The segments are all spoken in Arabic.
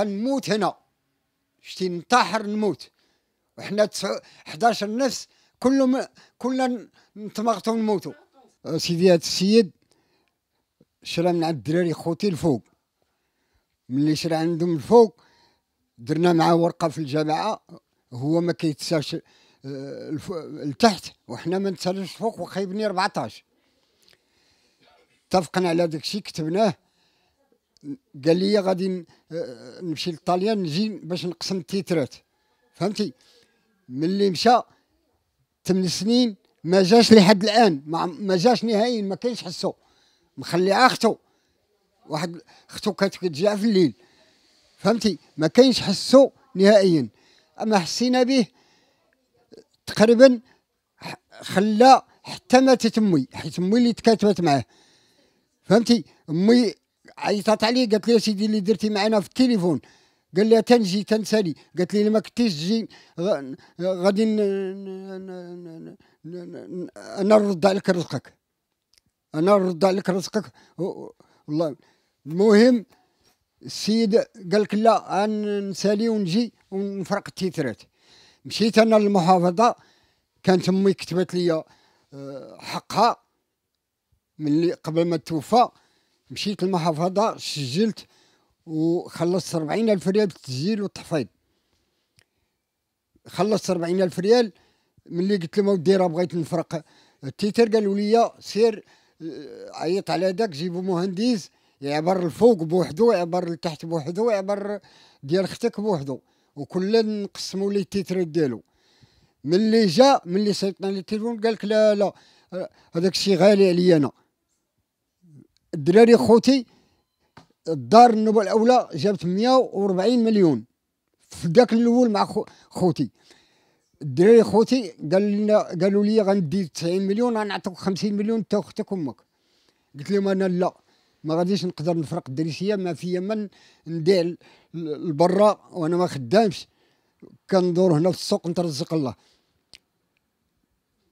نموت هنا شتي ننتحر نموت وحنا 11 نفس كلهم كلنا نتمغطو نموتو سيدي هاد السيد شرا من عند الدراري خوتي الفوق ملي شرا عندهم الفوق درنا معاه ورقه في الجامعه هو ما كيتساش آه، لتحت وحنا ما نتسالوش الفوق وخايبني 14 اتفقنا على داك الشيء كتبناه قال لي غادي آه، نمشي لطاليان نجي باش نقسم التيترات فهمتي ملي مشى ثمان سنين ما جاش لحد الان ما جاش نهائيا ما كاينش حسو مخلي اختو واحد اختو كانت كتجيع في الليل فهمتي ما كاينش حسو نهائيا اما حسينا به تقريبا خلى حتى ماتت امي حيت امي اللي تكاتبت معاه فهمتي امي عيطت علي قالت لي سيدي اللي درتي معنا في التليفون قال لي تنجي تنسالي قالت لي ما كنتيش تجي غادي انا نرد عليك رزقك انا نرد عليك رزقك والله المهم السيد قال لك لا نسالي ونجي ونفرق التيترات مشيت انا للمحافظه كانت امي كتبت لي آه، حقها ملي قبل ما توفى مشيت المحافظة سجلت وخلصت ربعين ألف ريال بالتسجيل والتحفيظ خلصت ربعين ألف ريال ملي قلت لهم اودي راه بغيت نفرق التيتر قالوا لي سير عيط على داك جيبوا مهندس يعبر الفوق بوحدو يعبر التحت بوحدو يعبر ديال ختك بوحدو وكل نقسموا ليه التيتر ديالو ملي جا ملي سيطنا لي التليفون قالك لا لا هذاك الشيء غالي عليا انا الدراري خوتي الدار النوبه الاولى جابت 140 مليون في ذاك الاول مع خوتي الدراري خوتي قال لنا قالوا لي غندي 90 مليون غنعطيك 50 مليون انت واختك وامك قلت لهم انا لا ما غاديش نقدر نفرق الدريسيه ما فيا من ندير لبرا وانا ما خدامش كندور هنا في السوق نترزق الله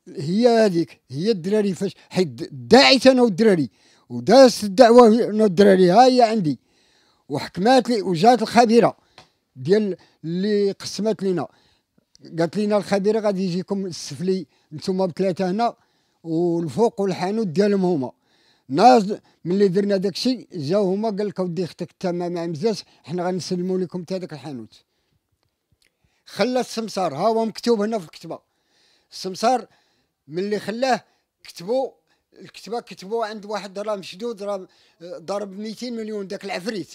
هي هذيك هي الدراري فاش حيت داعيت انا والدراري ودازت الدعوه من الدراري هاي عندي وحكمات لي وجات الخبيره ديال اللي قسمت لينا قالت لينا الخبيره غادي يجيكم السفلي نتوما بثلاثه هنا والفوق والحانوت ديالهم هما ناز ملي درنا داكشي جاو هما قال لك اودي اختك تما ما مزاش حنا غنسلموا لكم حتى هذاك الحانوت خلى السمسار ها هو مكتوب هنا في الكتبه السمسار ملي خلاه كتبوا الكتبه كتبوها عند واحد راه مشدود راه ضرب 200 مليون داك العفريت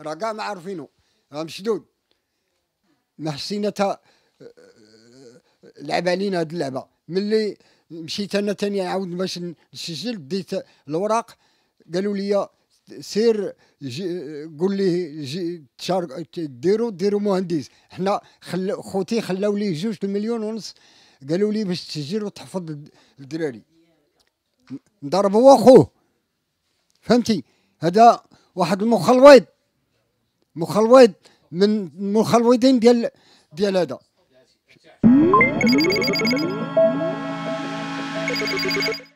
راه كاع ما عارفينو راه مشدود ما حسينا آه، لعب علينا هاد اللعبه ملي مشيت انا ثاني عاود باش نسجل ديت الوراق قالوا لي سير قول لي ديروا ديروا مهندس حنا خل خوتي خلاو لي جوج المليون ونص قالوا لي باش تسجل وتحفظ الدراري ضرب هو خوه فهمتي هذا واحد المخلويض مخلويض من المخلويضين ديال ديال هذا